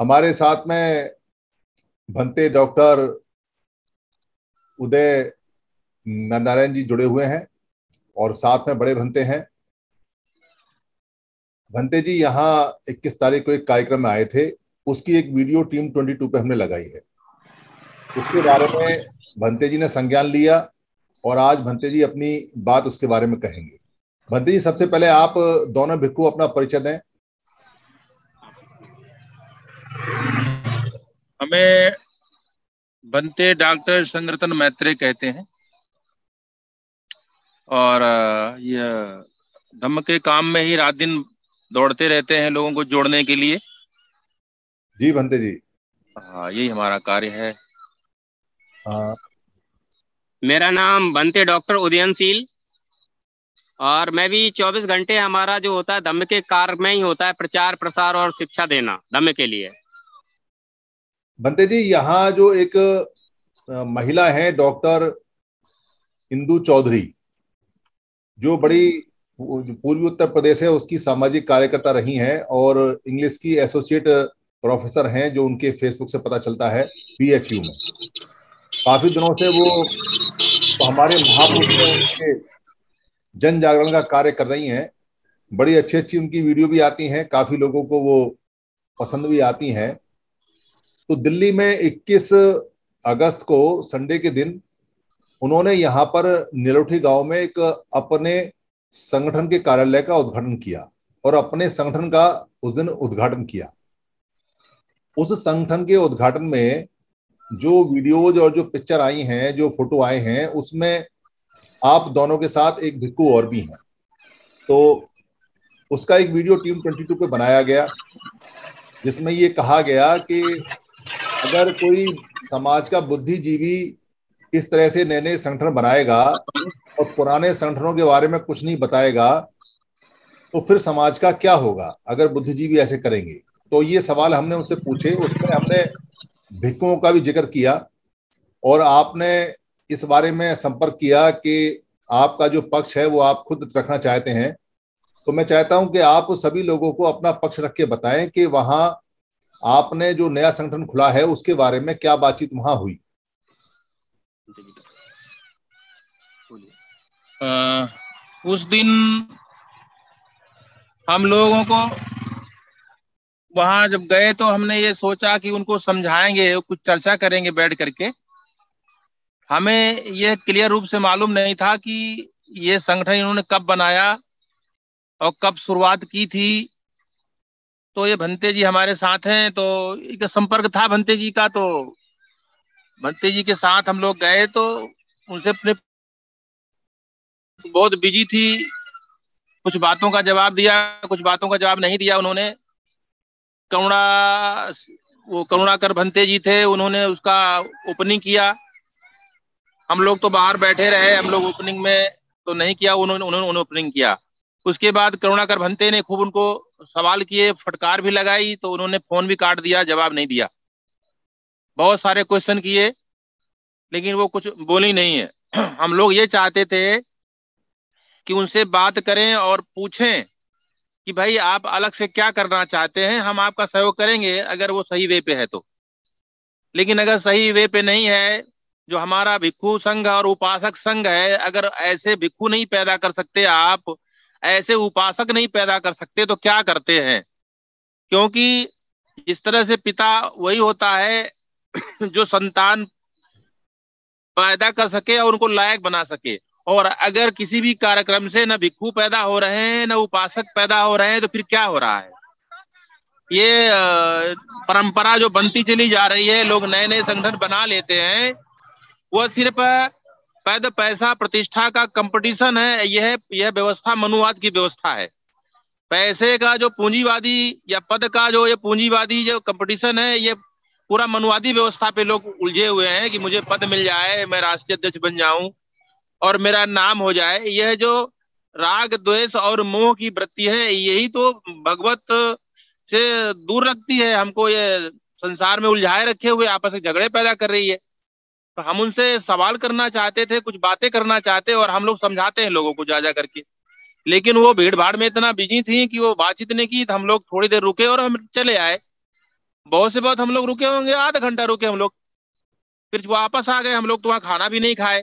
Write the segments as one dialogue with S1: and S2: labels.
S1: हमारे साथ में भंते डॉक्टर उदय नारायण जी जुड़े हुए हैं और साथ में बड़े भंते हैं भंते जी यहाँ 21 तारीख को एक कार्यक्रम में आए थे उसकी एक वीडियो टीम 22 पे हमने लगाई है उसके बारे में भंते जी ने संज्ञान लिया और आज भंते जी अपनी बात उसके बारे में कहेंगे भंते जी सबसे पहले आप दोनों भिक्खु अपना परिचय दें
S2: हमें बनते डॉक्टर संगरतन मैत्रे कहते हैं और ये धम्म के काम में ही रात दिन दौड़ते रहते हैं लोगों को जोड़ने के लिए जी बनते जी हाँ यही हमारा कार्य है आ, हाँ। मेरा नाम बनते डॉक्टर उदयनशील और मैं भी 24 घंटे हमारा जो होता है धम्म के कार्य में ही होता है प्रचार प्रसार और शिक्षा देना धम्म के लिए
S1: बंते जी यहाँ जो एक महिला है डॉक्टर इंदु चौधरी जो बड़ी पूर्वी उत्तर प्रदेश है उसकी सामाजिक कार्यकर्ता रही हैं और इंग्लिश की एसोसिएट प्रोफेसर हैं जो उनके फेसबुक से पता चलता है पीएचयू में काफी दिनों से वो हमारे महापुरुष जन जागरण का कार्य कर रही हैं बड़ी अच्छी अच्छी उनकी वीडियो भी आती हैं काफी लोगों को वो पसंद भी आती हैं तो दिल्ली में 21 अगस्त को संडे के दिन उन्होंने यहां पर निलोठी गांव में एक अपने संगठन के कार्यालय का उद्घाटन किया और अपने संगठन का उस दिन उद्घाटन किया उस संगठन के उद्घाटन में जो वीडियोज और जो पिक्चर आई हैं जो फोटो आए हैं उसमें आप दोनों के साथ एक भिक्कू और भी हैं तो उसका एक वीडियो टीम 22 पे बनाया गया जिसमें ये कहा गया कि अगर कोई समाज का बुद्धिजीवी इस तरह से नए नए संगठन बनाएगा और पुराने संगठनों के बारे में कुछ नहीं बताएगा तो फिर समाज का क्या होगा अगर बुद्धिजीवी ऐसे करेंगे तो ये सवाल हमने उनसे पूछे उसमें हमने भिक्कुओं का भी जिक्र किया और आपने इस बारे में संपर्क किया कि आपका जो पक्ष है वो आप खुद रखना चाहते हैं तो मैं चाहता हूं कि आप सभी लोगों को अपना पक्ष रख के बताएं कि वहां आपने जो नया संगठन खुला है उसके बारे में क्या बातचीत वहां हुई
S2: आ, उस दिन हम लोगों को वहां जब गए तो हमने ये सोचा कि उनको समझाएंगे कुछ चर्चा करेंगे बैठ करके हमें यह क्लियर रूप से मालूम नहीं था कि ये संगठन इन्होंने कब बनाया और कब शुरुआत की थी तो ये भंते जी हमारे साथ हैं तो एक संपर्क था भंते जी का तो भंते जी के साथ हम लोग गए तो उनसे अपने बहुत बिजी थी कुछ बातों का जवाब दिया कुछ बातों का जवाब नहीं दिया उन्होंने करुणा वो करुणाकर भंते जी थे उन्होंने उसका ओपनिंग किया हम लोग तो बाहर बैठे रहे हम लोग ओपनिंग में तो नहीं किया उन्होंने उन्होंने ओपनिंग किया उसके बाद करुणाकर भंते ने खूब उनको सवाल किए फटकार भी लगाई तो उन्होंने फोन भी काट दिया जवाब नहीं दिया बहुत सारे क्वेश्चन किए लेकिन वो कुछ बोली नहीं है हम लोग ये चाहते थे कि उनसे बात करें और पूछें कि भाई आप अलग से क्या करना चाहते हैं हम आपका सहयोग करेंगे अगर वो सही वे पे है तो लेकिन अगर सही वे पे नहीं है जो हमारा भिक्खु संघ और उपासक संघ है अगर ऐसे भिक्खु नहीं पैदा कर सकते आप ऐसे उपासक नहीं पैदा कर सकते तो क्या करते हैं क्योंकि इस तरह से पिता वही होता है जो संतान पैदा कर सके और उनको लायक बना सके और अगर किसी भी कार्यक्रम से न भिक्खू पैदा हो रहे हैं न उपासक पैदा हो रहे हैं तो फिर क्या हो रहा है ये परंपरा जो बनती चली जा रही है लोग नए नए संगठन बना लेते हैं वो सिर्फ पद पैसा प्रतिष्ठा का कंपटीशन है यह यह व्यवस्था मनुवाद की व्यवस्था है पैसे का जो पूंजीवादी या पद का जो ये पूंजीवादी जो कंपटीशन है ये पूरा मनुवादी व्यवस्था पे लोग उलझे हुए हैं कि मुझे पद मिल जाए मैं राष्ट्रीय अध्यक्ष बन जाऊं और मेरा नाम हो जाए यह जो राग द्वेष और मोह की वृत्ति है यही तो भगवत से दूर रखती है हमको ये संसार में उलझाए रखे हुए आपस में झगड़े पैदा कर रही है तो हम उनसे सवाल करना चाहते थे कुछ बातें करना चाहते और हम लोग समझाते हैं लोगों को जा जा करके लेकिन वो भीड़ भाड़ में इतना बिजी थी कि वो बातचीत नहीं की तो हम लोग थोड़ी देर रुके और हम चले आए बहुत से बहुत हम लोग रुके होंगे आधा घंटा रुके हम लोग फिर वापस आ गए हम लोग तो वहाँ खाना भी नहीं खाए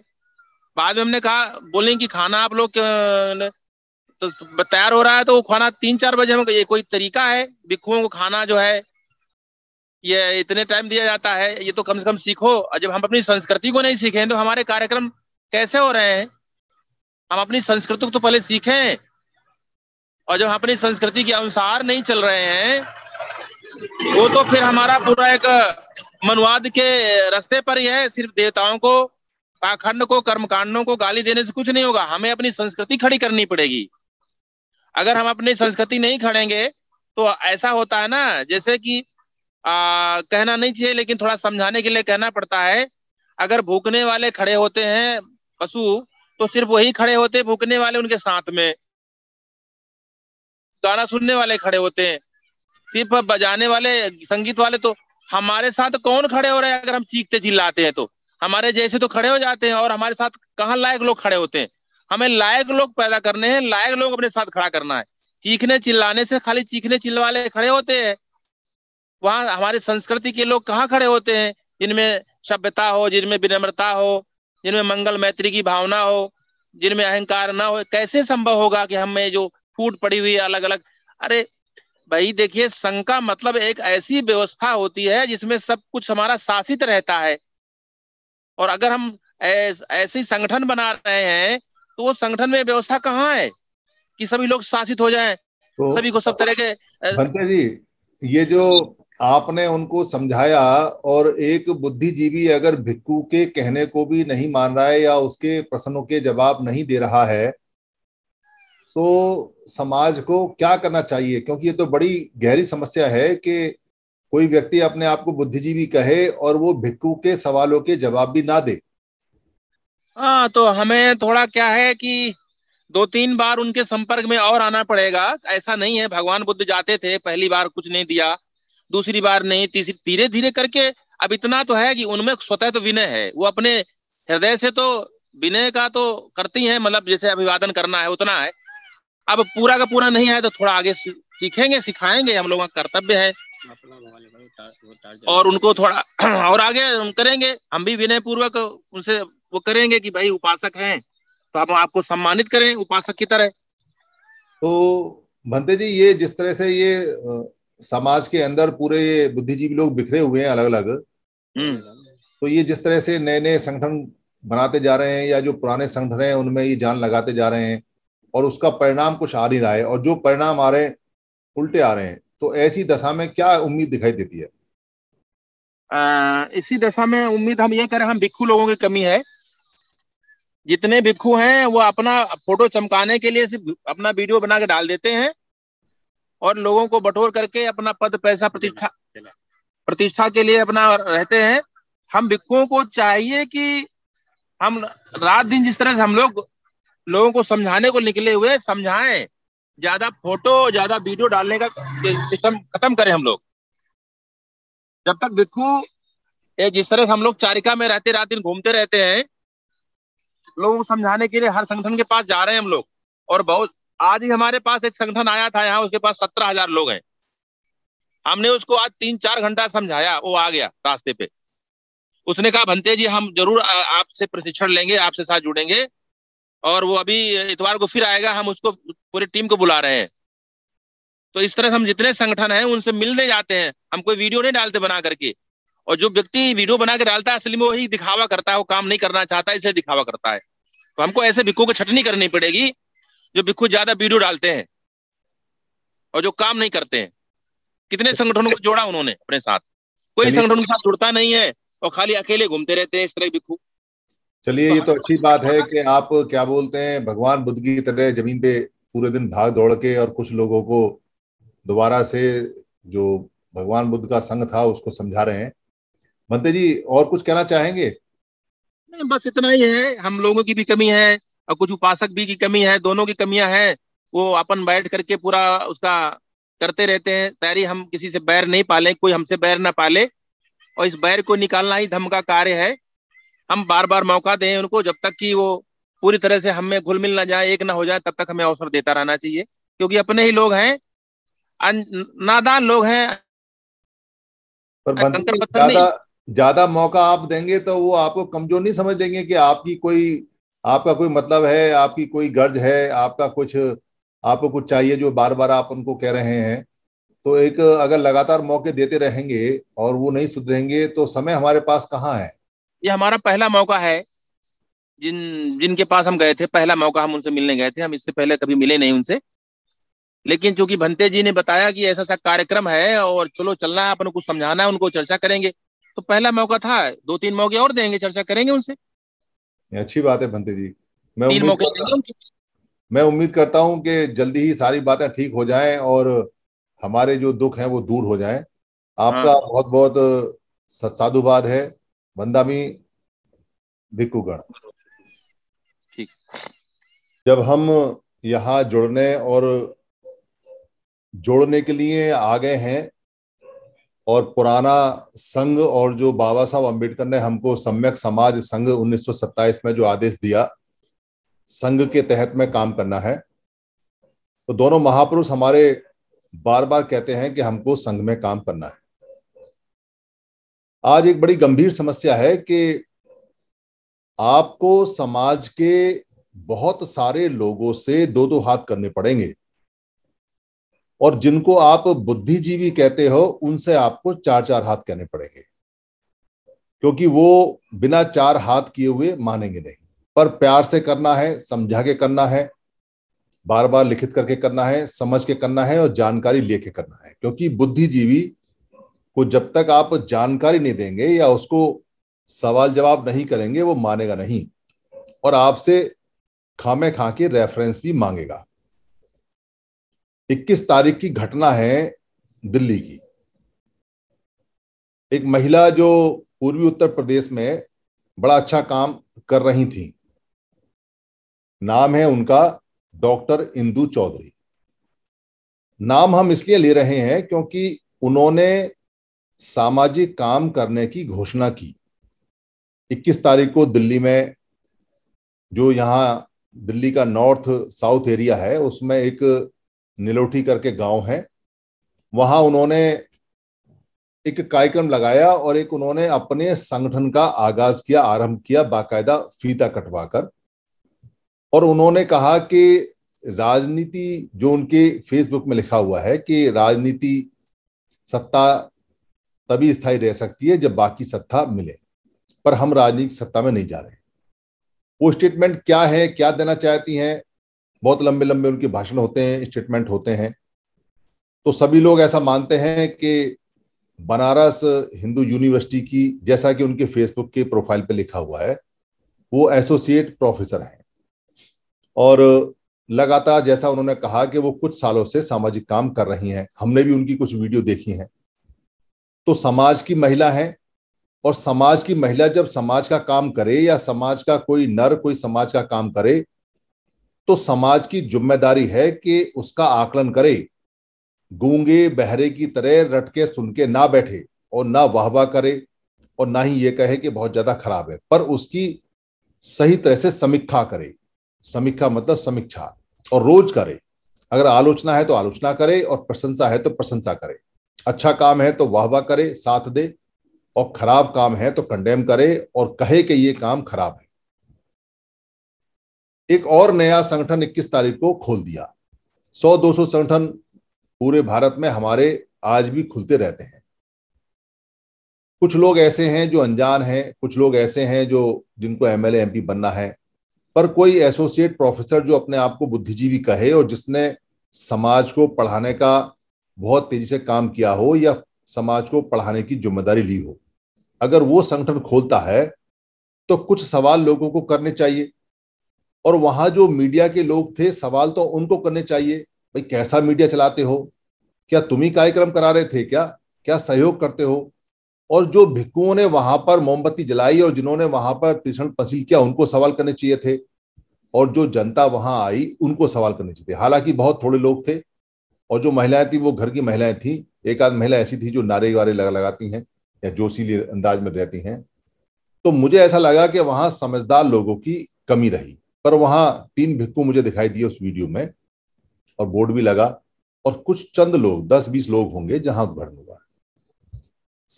S2: बाद में हमने कहा बोले कि खाना आप लोग तो तैयार हो रहा है तो वो खाना तीन चार बजे हम ये कोई तरीका है भिक्खुओं को खाना जो है ये इतने टाइम दिया जाता है ये तो कम से कम सीखो जब हम अपनी संस्कृति को नहीं सीखें तो हमारे कार्यक्रम कैसे हो रहे हैं हम अपनी संस्कृति को तो पहले सीखें और जब हम अपनी संस्कृति के अनुसार नहीं चल रहे हैं वो तो फिर हमारा पूरा एक मनुवाद के रास्ते पर ही है सिर्फ देवताओं को पाखंड को कर्मकांडों को गाली देने से कुछ नहीं होगा हमें अपनी संस्कृति खड़ी करनी पड़ेगी अगर हम अपनी संस्कृति नहीं खड़ेंगे तो ऐसा होता है ना जैसे कि आ, कहना नहीं चाहिए लेकिन थोड़ा समझाने के लिए कहना पड़ता है अगर भूखने वाले खड़े होते हैं पशु तो सिर्फ वही खड़े होते हैं भूखने वाले उनके साथ में गाना सुनने वाले खड़े होते हैं सिर्फ बजाने वाले संगीत वाले तो हमारे साथ कौन खड़े हो रहे हैं अगर हम चीखते चिल्लाते हैं तो हमारे जैसे तो खड़े हो जाते हैं और हमारे साथ कहाँ लायक लोग खड़े होते हैं हमें लायक लोग पैदा करने हैं लायक लोग अपने साथ खड़ा करना है चीखने चिल्लाने से खाली चीखने चिल्लाने खड़े होते हैं वहाँ हमारी संस्कृति के लोग कहाँ खड़े होते हैं जिनमें सभ्यता हो जिनमें विनम्रता हो जिनमें मंगल मैत्री की भावना हो जिनमें अहंकार ना हो कैसे संभव होगा कि हमें जो फूट पड़ी हुई अलग अलग अरे भाई देखिए संघ का मतलब एक ऐसी व्यवस्था होती है जिसमें सब कुछ हमारा शासित रहता है और अगर हम ऐस, ऐसे संगठन बना रहे हैं तो वो संगठन में व्यवस्था कहाँ है कि सभी लोग
S1: शासित हो जाए तो, सभी को सब तरह के जी ये जो आपने उनको समझाया और एक बुद्धिजीवी अगर भिक्खु के कहने को भी नहीं मान रहा है या उसके प्रश्नों के जवाब नहीं दे रहा है तो समाज को क्या करना चाहिए क्योंकि ये तो बड़ी गहरी समस्या है कि कोई व्यक्ति अपने आप को बुद्धिजीवी कहे और वो भिक्खु के सवालों के जवाब भी ना दे
S2: हाँ तो हमें थोड़ा क्या है कि दो तीन बार उनके संपर्क में और आना पड़ेगा ऐसा नहीं है भगवान बुद्ध जाते थे पहली बार कुछ नहीं दिया दूसरी बार नहीं तीसरी धीरे धीरे करके अब इतना तो है कि उनमें स्वतः तो विनय है वो अपने हृदय से तो विनय का तो करती है मतलब जैसे अभिवादन करना है उतना है अब पूरा का पूरा नहीं है तो थोड़ा आगे सीखेंगे सिखाएंगे हम लोगों का कर्तव्य है और उनको थोड़ा और आगे हम करेंगे हम भी विनय पूर्वक उनसे वो करेंगे कि भाई उपासक हैं तो हम आपको सम्मानित करें उपासक की तरह
S1: तो भंते जी ये जिस तरह से ये समाज के अंदर पूरे बुद्धिजीवी लोग बिखरे हुए हैं अलग अलग हम्म। तो ये जिस तरह से नए नए संगठन बनाते जा रहे हैं या जो पुराने संगठन हैं उनमें ये जान लगाते जा रहे हैं और उसका परिणाम कुछ आ नहीं रहा है और जो परिणाम आ रहे हैं उल्टे आ रहे हैं तो ऐसी दशा में क्या उम्मीद दिखाई देती है
S2: आ, इसी दशा में उम्मीद हम ये करें हम भिक्खू लोगों की कमी है जितने भिक्खू हैं वो अपना फोटो चमकाने के लिए सिर्फ अपना वीडियो बना के डाल देते हैं और लोगों को बटोर करके अपना पद पैसा प्रतिष्ठा प्रतिष्ठा के लिए अपना रहते हैं हम भिक्खुओं को चाहिए कि हम रात दिन जिस तरह से हम लोग लोगों को समझाने को निकले हुए समझाएं ज्यादा फोटो ज्यादा वीडियो डालने का सिस्टम खत्म करें हम लोग जब तक भिक्खु जिस तरह से हम लोग चारिका में रहते रात दिन घूमते रहते हैं लोगों को समझाने के लिए हर संगठन के पास जा रहे हैं हम लोग और बहुत आज ही हमारे पास एक संगठन आया था यहाँ उसके पास सत्रह हजार लोग हैं हमने उसको आज तीन चार घंटा समझाया वो आ गया रास्ते पे उसने कहा भंते जी हम जरूर आपसे प्रशिक्षण लेंगे आपसे साथ जुड़ेंगे और वो अभी इतवार को फिर आएगा हम उसको पूरी टीम को बुला रहे हैं तो इस तरह से हम जितने संगठन हैं उनसे मिलने जाते हैं हम कोई वीडियो नहीं डालते बना करके और जो व्यक्ति वीडियो बना के डालता है असली में वही दिखावा करता है वो काम नहीं करना चाहता इसलिए दिखावा करता है तो हमको ऐसे भिक्कू को छटनी करनी पड़ेगी जो बिखु ज्यादा वीडियो डालते हैं और जो काम नहीं करते हैं कितने अच्छा। संगठनों को जोड़ा उन्होंने अपने साथ कोई संगठन के साथ जुड़ता नहीं है और खाली अकेले घूमते रहते हैं इस तरह बिखू
S1: चलिए ये तो, तो अच्छी बात है कि आप क्या बोलते हैं भगवान बुद्ध की तरह जमीन पे पूरे दिन भाग दौड़ के और कुछ लोगों को दोबारा से जो भगवान बुद्ध का संघ था उसको समझा रहे हैं मंत्री जी और कुछ कहना चाहेंगे
S2: नहीं बस इतना ही है हम लोगों की भी कमी है और कुछ उपासक भी की कमी है दोनों की कमियां हैं वो अपन बैठ करके पूरा उसका करते रहते हैं तैयारी हम किसी से बैर नहीं पाले कोई हमसे बैर ना पाले और इस बैर को निकालना ही धम का कार्य है हम बार बार मौका दें उनको जब तक कि वो पूरी तरह से हमें घुल मिल ना जाए एक ना हो जाए तब तक हमें अवसर देता रहना चाहिए क्योंकि अपने ही लोग हैं नादान लोग हैं
S1: पर ज्यादा मौका आप देंगे तो वो आपको कमजोर नहीं समझ देंगे कि आपकी कोई आपका कोई मतलब है आपकी कोई गर्ज है आपका कुछ आपको कुछ चाहिए जो बार बार आप उनको कह रहे हैं तो एक अगर लगातार मौके देते रहेंगे और वो नहीं सुधरेंगे तो समय हमारे पास कहाँ है
S2: ये हमारा पहला मौका है जिन जिनके पास हम गए थे पहला मौका हम उनसे मिलने गए थे हम इससे पहले कभी मिले नहीं उनसे लेकिन चूंकि भंते जी ने बताया कि ऐसा सा कार्यक्रम है और चलो चलना है अपन कुछ समझाना है उनको चर्चा करेंगे तो पहला मौका था दो तीन मौके और देंगे चर्चा करेंगे उनसे
S1: अच्छी बात है भंते जी मैं उम्मीद मैं उम्मीद करता हूं कि जल्दी ही सारी बातें ठीक हो जाएं और हमारे जो दुख हैं वो दूर हो जाएं आपका हाँ। बहुत बहुत साधुवाद है वंदामी भिक्कूगण ठीक जब हम यहाँ जुड़ने और जोड़ने के लिए आ गए हैं और पुराना संघ और जो बाबा साहब अम्बेडकर ने हमको सम्यक समाज संघ 1927 में जो आदेश दिया संघ के तहत में काम करना है तो दोनों महापुरुष हमारे बार बार कहते हैं कि हमको संघ में काम करना है आज एक बड़ी गंभीर समस्या है कि आपको समाज के बहुत सारे लोगों से दो दो हाथ करने पड़ेंगे और जिनको आप बुद्धिजीवी कहते हो उनसे आपको चार चार हाथ कहने पड़ेंगे क्योंकि वो बिना चार हाथ किए हुए मानेंगे नहीं पर प्यार से करना है समझा के करना है बार बार लिखित करके करना है समझ के करना है और जानकारी लेके करना है क्योंकि बुद्धिजीवी को जब तक आप जानकारी नहीं देंगे या उसको सवाल जवाब नहीं करेंगे वो मानेगा नहीं और आपसे खामे खा के रेफरेंस भी मांगेगा 21 तारीख की घटना है दिल्ली की एक महिला जो पूर्वी उत्तर प्रदेश में बड़ा अच्छा काम कर रही थी नाम है उनका डॉक्टर इंदू चौधरी नाम हम इसलिए ले रहे हैं क्योंकि उन्होंने सामाजिक काम करने की घोषणा की 21 तारीख को दिल्ली में जो यहाँ दिल्ली का नॉर्थ साउथ एरिया है उसमें एक निलोठी करके गांव है वहां उन्होंने एक कार्यक्रम लगाया और एक उन्होंने अपने संगठन का आगाज किया आरंभ किया बाकायदा फीता कटवाकर और उन्होंने कहा कि राजनीति जो उनके फेसबुक में लिखा हुआ है कि राजनीति सत्ता तभी स्थायी रह सकती है जब बाकी सत्ता मिले पर हम राजनीतिक सत्ता में नहीं जा रहे वो स्टेटमेंट क्या है क्या देना चाहती हैं बहुत लंबे लंबे उनके भाषण होते हैं स्टेटमेंट होते हैं तो सभी लोग ऐसा मानते हैं कि बनारस हिंदू यूनिवर्सिटी की जैसा कि उनके फेसबुक के प्रोफाइल पे लिखा हुआ है वो एसोसिएट प्रोफेसर हैं और लगातार जैसा उन्होंने कहा कि वो कुछ सालों से सामाजिक काम कर रही हैं हमने भी उनकी कुछ वीडियो देखी हैं तो समाज की महिला है और समाज की महिला जब समाज का काम करे या समाज का कोई नर कोई समाज का काम करे तो समाज की जिम्मेदारी है कि उसका आकलन करे गूंगे बहरे की तरह रटके सुन के ना बैठे और ना वाह वाह करे और ना ही ये कहे कि बहुत ज्यादा खराब है पर उसकी सही तरह से समीक्षा करे समीक्षा मतलब समीक्षा और रोज करे अगर आलोचना है तो आलोचना करे और प्रशंसा है तो प्रशंसा करे अच्छा काम है तो वाह वाह करे साथ दे और खराब काम है तो कंडेम करे और कहे कि ये काम खराब है एक और नया संगठन 21 तारीख को खोल दिया 100-200 संगठन पूरे भारत में हमारे आज भी खुलते रहते हैं कुछ लोग ऐसे हैं जो अनजान हैं कुछ लोग ऐसे हैं जो जिनको एम एल एमपी बनना है पर कोई एसोसिएट प्रोफेसर जो अपने आप को बुद्धिजीवी कहे और जिसने समाज को पढ़ाने का बहुत तेजी से काम किया हो या समाज को पढ़ाने की जिम्मेदारी ली हो अगर वो संगठन खोलता है तो कुछ सवाल लोगों को करने चाहिए और वहां जो मीडिया के लोग थे सवाल तो उनको करने चाहिए भाई कैसा मीडिया चलाते हो क्या तुम ही कार्यक्रम करा रहे थे क्या क्या सहयोग करते हो और जो भिक्कुओं ने वहां पर मोमबत्ती जलाई और जिन्होंने वहां पर तीक्षण पसील किया उनको सवाल करने चाहिए थे और जो जनता वहां आई उनको सवाल करने चाहिए थे हालांकि बहुत थोड़े लोग थे और जो महिलाएं थी वो घर की महिलाएं थी एक आध महिला ऐसी थी जो नारे वारे लगा लगाती हैं या जोशीले अंदाज में रहती हैं तो मुझे ऐसा लगा कि वहां समझदार लोगों की कमी रही पर वहां तीन भिक्कू मुझे दिखाई दिए उस वीडियो में और बोर्ड भी लगा और कुछ चंद लोग दस बीस लोग होंगे जहां उद्घाटन हुआ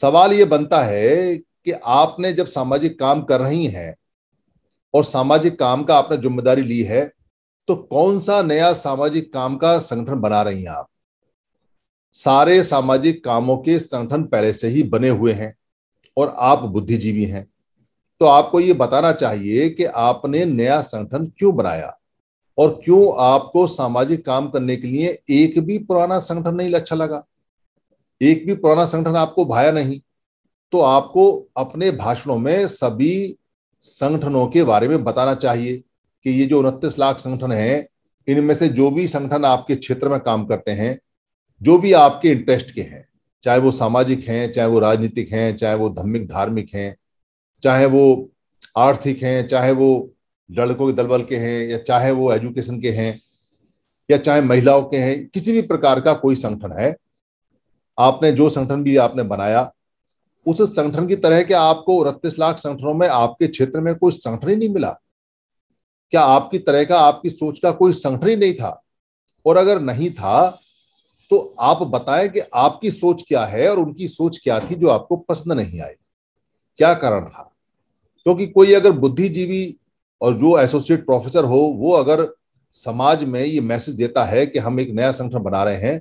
S1: सवाल ये बनता है कि आपने जब सामाजिक काम कर रही हैं और सामाजिक काम का आपने जिम्मेदारी ली है तो कौन सा नया सामाजिक काम का संगठन बना रही हैं आप सारे सामाजिक कामों के संगठन पहले से ही बने हुए हैं और आप बुद्धिजीवी हैं तो आपको ये बताना चाहिए कि आपने नया संगठन क्यों बनाया और क्यों आपको सामाजिक काम करने के लिए एक भी पुराना संगठन नहीं अच्छा लगा एक भी पुराना संगठन आपको भाया नहीं तो आपको अपने भाषणों में सभी संगठनों के बारे में बताना चाहिए कि ये जो उनतीस लाख संगठन हैं इनमें से जो भी संगठन आपके क्षेत्र में काम करते हैं जो भी आपके इंटरेस्ट के हैं चाहे वो सामाजिक हैं चाहे वो राजनीतिक हैं चाहे वो धर्मिक धार्मिक हैं चाहे वो आर्थिक हैं चाहे वो लड़कों के दलबल के हैं या चाहे वो एजुकेशन के हैं या चाहे महिलाओं के हैं किसी भी प्रकार का कोई संगठन है आपने जो संगठन भी आपने बनाया उस संगठन की तरह के आपको उनतीस लाख संगठनों में आपके क्षेत्र में कोई संगठन ही नहीं मिला क्या आपकी तरह का आपकी सोच का कोई संगठन ही नहीं था और अगर नहीं था तो आप बताएं कि आपकी सोच क्या है और उनकी सोच क्या थी जो आपको पसंद नहीं आई क्या कारण था क्योंकि तो कोई अगर बुद्धिजीवी और जो एसोसिएट प्रोफेसर हो वो अगर समाज में ये मैसेज देता है कि हम एक नया संगठन बना रहे हैं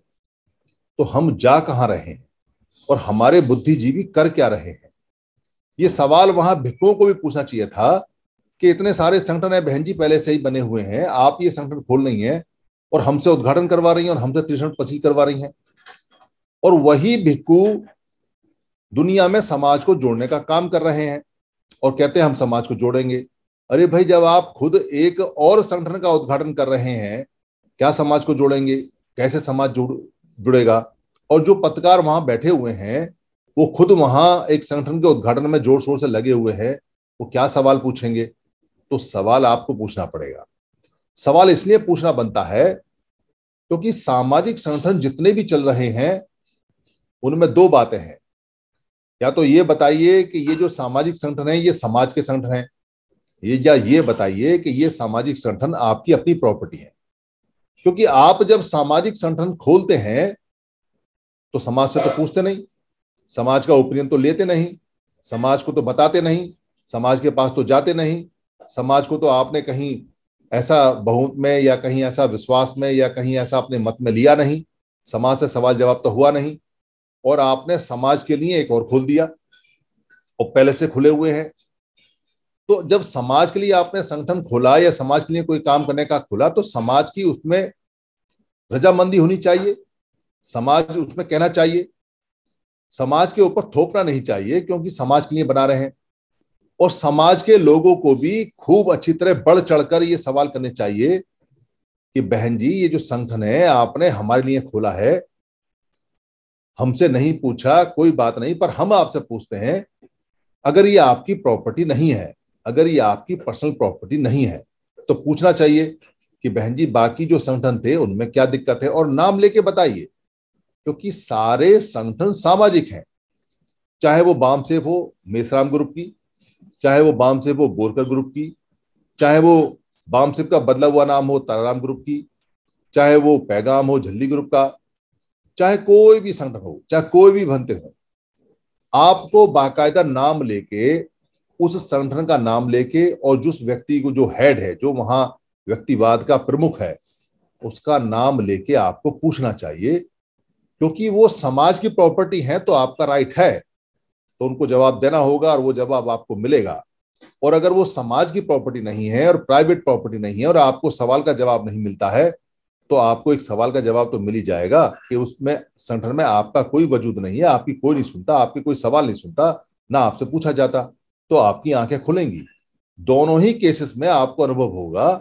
S1: तो हम जा कहाँ रहे हैं और हमारे बुद्धिजीवी कर क्या रहे हैं ये सवाल वहां भिक्षुओं को भी पूछना चाहिए था कि इतने सारे संगठन है बहन जी पहले से ही बने हुए हैं आप ये संगठन खोल रही हैं और हमसे उद्घाटन करवा रही हैं और हमसे त्रिशरण पची करवा रही हैं और वही भिक्कू दुनिया में समाज को जोड़ने का काम कर रहे हैं और कहते हैं हम समाज को जोड़ेंगे अरे भाई जब आप खुद एक और संगठन का उद्घाटन कर रहे हैं क्या समाज को जोड़ेंगे कैसे समाज जुड़ जुड़ेगा और जो पत्रकार वहां बैठे हुए हैं वो खुद वहां एक संगठन के उद्घाटन में जोर शोर से लगे हुए हैं वो क्या सवाल पूछेंगे तो सवाल आपको पूछना पड़ेगा सवाल इसलिए पूछना बनता है क्योंकि सामाजिक संगठन जितने भी चल रहे हैं उनमें दो बातें हैं या तो ये बताइए कि ये जो सामाजिक संगठन है ये समाज के संगठन है ये या ये बताइए कि ये सामाजिक संगठन आपकी अपनी प्रॉपर्टी है क्योंकि आप जब सामाजिक संगठन खोलते हैं तो समाज से तो पूछते नहीं समाज का ओपिनियन तो लेते नहीं समाज को तो बताते नहीं समाज के पास तो जाते नहीं समाज को तो आपने कहीं ऐसा बहुत में या कहीं ऐसा विश्वास में या कहीं ऐसा अपने मत में लिया नहीं समाज से सवाल जवाब तो हुआ नहीं और आपने समाज के लिए एक और खोल दिया और पहले से खुले हुए हैं तो जब समाज के लिए आपने संगठन खोला या समाज के लिए कोई काम करने का खोला तो समाज की उसमें रजामंदी होनी चाहिए समाज उसमें कहना चाहिए समाज के ऊपर थोपना नहीं चाहिए क्योंकि समाज के लिए बना रहे हैं और समाज के लोगों को भी खूब अच्छी तरह बढ़ चढ़कर ये सवाल करने चाहिए कि बहन जी ये जो संगठन है आपने हमारे लिए खोला है हमसे नहीं पूछा कोई बात नहीं पर हम आपसे पूछते हैं अगर ये आपकी प्रॉपर्टी नहीं है अगर ये आपकी पर्सनल प्रॉपर्टी नहीं है तो पूछना चाहिए कि बहन जी बाकी जो संगठन थे उनमें क्या दिक्कत है और नाम लेके बताइए क्योंकि सारे संगठन सामाजिक हैं चाहे वो बाम से हो मेसराम ग्रुप की चाहे वो बाम से हो बोरकर ग्रुप की चाहे वो बाम का बदला हुआ नाम हो ताराराम ग्रुप की चाहे वो पैगाम हो झल्ली ग्रुप का चाहे कोई भी संगठन हो चाहे कोई भी भंते हो आपको बाकायदा नाम लेके उस संगठन का नाम लेके और जिस व्यक्ति को जो हेड है जो वहां व्यक्तिवाद का प्रमुख है उसका नाम लेके आपको पूछना चाहिए क्योंकि वो समाज की प्रॉपर्टी है तो आपका राइट है तो उनको जवाब देना होगा और वो जवाब आपको मिलेगा और अगर वो समाज की प्रॉपर्टी नहीं है और प्राइवेट प्रॉपर्टी नहीं है और आपको सवाल का जवाब नहीं मिलता है तो आपको एक सवाल का जवाब तो मिल ही जाएगा कि उसमें संगठन में आपका कोई वजूद नहीं है आपकी कोई नहीं सुनता आपके कोई सवाल नहीं सुनता ना आपसे पूछा जाता तो आपकी आंखें खुलेंगी दोनों ही केसेस में आपको अनुभव होगा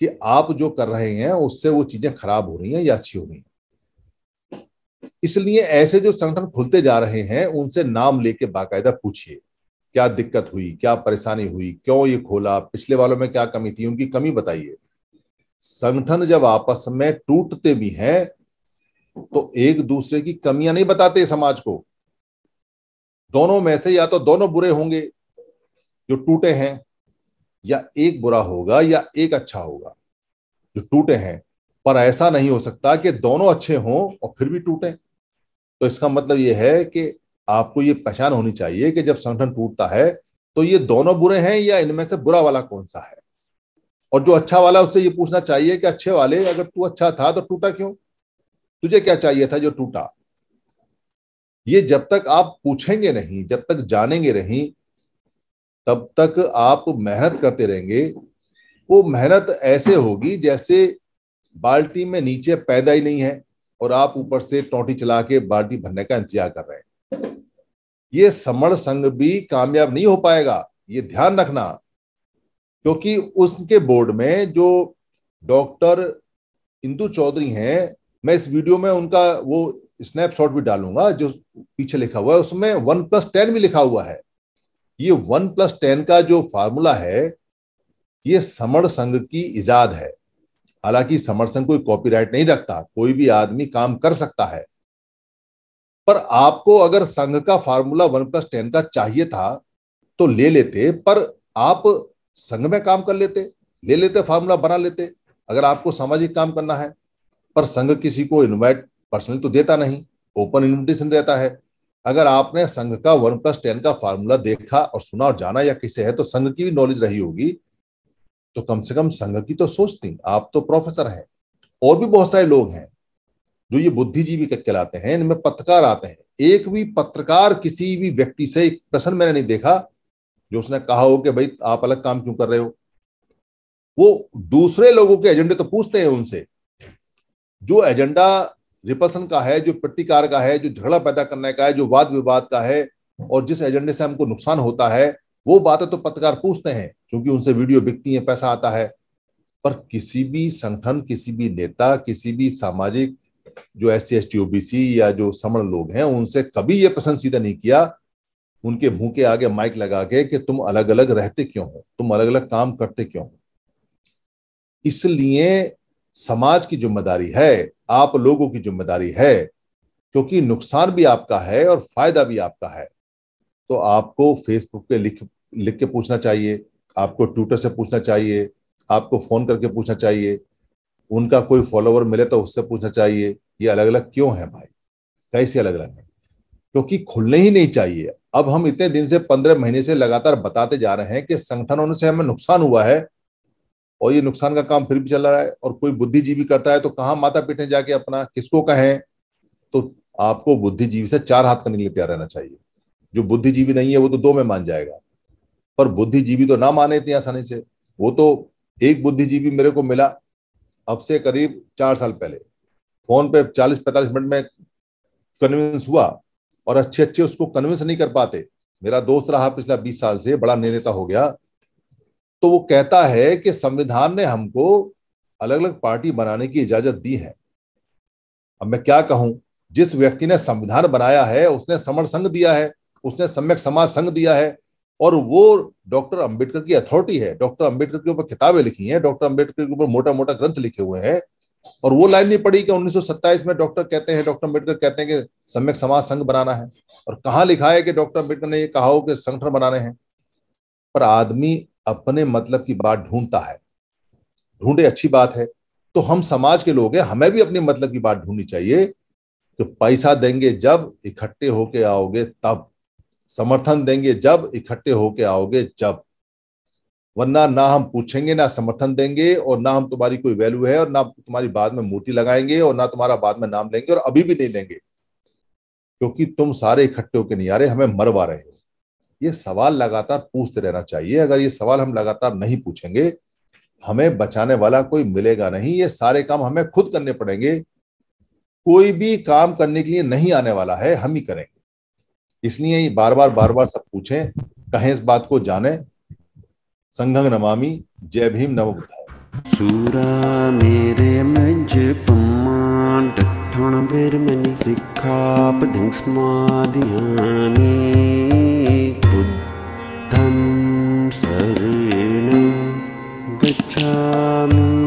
S1: कि आप जो कर रहे हैं उससे वो चीजें खराब हो रही हैं या अच्छी हो रही हैं इसलिए ऐसे जो संगठन खुलते जा रहे हैं उनसे नाम लेके बाकायदा पूछिए क्या दिक्कत हुई क्या परेशानी हुई क्यों ये खोला पिछले वालों में क्या कमी थी उनकी कमी बताइए संगठन जब आपस में टूटते भी हैं तो एक दूसरे की कमियां नहीं बताते समाज को दोनों में से या तो दोनों बुरे होंगे जो टूटे हैं या एक बुरा होगा या एक अच्छा होगा जो टूटे हैं पर ऐसा नहीं हो सकता कि दोनों अच्छे हों और फिर भी टूटे तो इसका मतलब यह है कि आपको ये पहचान होनी चाहिए कि जब संगठन टूटता है तो ये दोनों बुरे हैं या इनमें से बुरा वाला कौन सा है और जो अच्छा वाला उससे ये पूछना चाहिए कि अच्छे वाले अगर तू अच्छा था तो टूटा क्यों तुझे क्या चाहिए था जो टूटा ये जब तक आप पूछेंगे नहीं जब तक जानेंगे नहीं तब तक आप मेहनत करते रहेंगे वो मेहनत ऐसे होगी जैसे बाल्टी में नीचे पैदा ही नहीं है और आप ऊपर से टोटी चला के बाल्टी भरने का इंतजार कर रहे हैं ये समण संघ भी कामयाब नहीं हो पाएगा ये ध्यान रखना क्योंकि उसके बोर्ड में जो डॉक्टर इंदु चौधरी हैं मैं इस वीडियो में उनका वो स्नैपशॉट भी डालूंगा जो पीछे लिखा हुआ है उसमें वन प्लस टेन भी लिखा हुआ है ये वन प्लस टेन का जो फार्मूला है ये समर संघ की इजाद है हालांकि समर संघ कोई कॉपीराइट नहीं रखता कोई भी आदमी काम कर सकता है पर आपको अगर संघ का फार्मूला वन प्लस टेन का चाहिए था तो ले लेते पर आप संघ में काम कर लेते ले लेते फार्मूला बना लेते अगर आपको सामाजिक काम करना है पर संघ किसी को इन्वाइट पर्सनली तो देता नहीं ओपन इन्विटेशन रहता है अगर आपने संघ का वन प्लस टेन का फार्मूला देखा और सुना और जाना या किसे है तो संघ की भी नॉलेज रही होगी तो कम से कम संघ की तो सोचती आप तो प्रोफेसर हैं और भी बहुत सारे लोग हैं जो ये बुद्धिजीवी कहलाते हैं इनमें पत्रकार आते हैं एक भी पत्रकार किसी भी व्यक्ति से एक प्रश्न मैंने नहीं देखा जो उसने कहा हो कि भाई आप अलग काम क्यों कर रहे हो वो दूसरे लोगों के एजेंडे तो पूछते हैं उनसे जो एजेंडा रिपल्सन का है जो प्रतिकार का है जो झगड़ा पैदा करने का है जो वाद विवाद का है और जिस एजेंडे से हमको नुकसान होता है वो बातें तो पत्रकार पूछते हैं क्योंकि उनसे वीडियो बिकती है पैसा आता है पर किसी भी संगठन किसी भी नेता किसी भी सामाजिक जो S C S T OBC या जो समण लोग हैं उनसे कभी ये प्रश्न सीधा नहीं किया उनके मुंह के आगे माइक लगा के कि तुम अलग अलग रहते क्यों हो तुम अलग अलग काम करते क्यों हो इसलिए समाज की जिम्मेदारी है आप लोगों की जिम्मेदारी है क्योंकि नुकसान भी आपका है और फायदा भी आपका है तो आपको फेसबुक पे लिख लिख के पूछना चाहिए आपको ट्विटर से पूछना चाहिए आपको फोन करके पूछना चाहिए उनका कोई फॉलोवर मिले तो उससे पूछना चाहिए ये अलग अलग क्यों है भाई कैसे अलग अलग है क्योंकि खुलने ही नहीं चाहिए अब हम इतने दिन से पंद्रह महीने से लगातार बताते जा रहे हैं कि संगठनों से हमें नुकसान हुआ है और ये नुकसान का काम फिर भी चल रहा है और कोई बुद्धिजीवी करता है तो कहाँ माता पीटे जाके अपना किसको कहें तो आपको बुद्धिजीवी से चार हाथ करने के लिए तैयार रहना चाहिए जो बुद्धिजीवी नहीं है वो तो दो में मान जाएगा पर बुद्धिजीवी तो ना माने इतनी आसानी से वो तो एक बुद्धिजीवी मेरे को मिला अब से करीब चार साल पहले फोन पे चालीस पैंतालीस मिनट में कन्विंस हुआ और अच्छे अच्छे उसको कन्विंस नहीं कर पाते मेरा दोस्त रहा पिछला बीस साल से बड़ा नेता हो गया तो वो कहता है कि संविधान ने हमको अलग अलग पार्टी बनाने की इजाजत दी है अब मैं क्या कहूं जिस व्यक्ति ने संविधान बनाया है उसने समर संघ दिया है उसने सम्यक समाज संघ दिया है और वो डॉक्टर अंबेडकर की अथॉरिटी है डॉक्टर अंबेडकर के ऊपर किताबें लिखी हैं डॉक्टर अंबेडकर के ऊपर मोटा मोटा ग्रंथ लिखे हुए हैं और वो लाइन नहीं पड़ी कि 1927 में डॉक्टर कहते हैं डॉक्टर अम्बेडकर कहते हैं कि सम्यक समाज संघ बनाना है और कहाँ लिखा है कि डॉक्टर अम्बेडकर ने ये कहा हो कि संगठन बनाने हैं पर आदमी अपने मतलब की बात ढूंढता है ढूंढे अच्छी बात है तो हम समाज के लोग हैं हमें भी अपने मतलब की बात ढूंढनी चाहिए कि पैसा देंगे जब इकट्ठे होके आओगे तब समर्थन देंगे जब इकट्ठे होके आओगे जब वरना ना हम पूछेंगे ना समर्थन देंगे और ना हम तुम्हारी कोई वैल्यू है और ना तुम्हारी बाद में मूर्ति लगाएंगे और ना तुम्हारा बाद में नाम लेंगे और अभी भी नहीं लेंगे क्योंकि तुम सारे इकट्ठे होकर नहीं आ रहे हमें मरवा रहे हो ये सवाल लगातार पूछते रहना चाहिए अगर ये सवाल हम लगातार नहीं पूछेंगे हमें बचाने वाला कोई मिलेगा नहीं ये सारे काम हमें खुद करने पड़ेंगे कोई भी काम करने के लिए नहीं आने वाला है हम ही करेंगे इसलिए बार बार बार बार सब पूछें कहें इस बात को जाने संघंग नमामि जय भीम नव बुद्धाय सूरा मेरे मज पमांड
S2: ठण बेर मनि सिखा पधिंग समाधियानि
S1: बुद्धं शरणं गच्छामि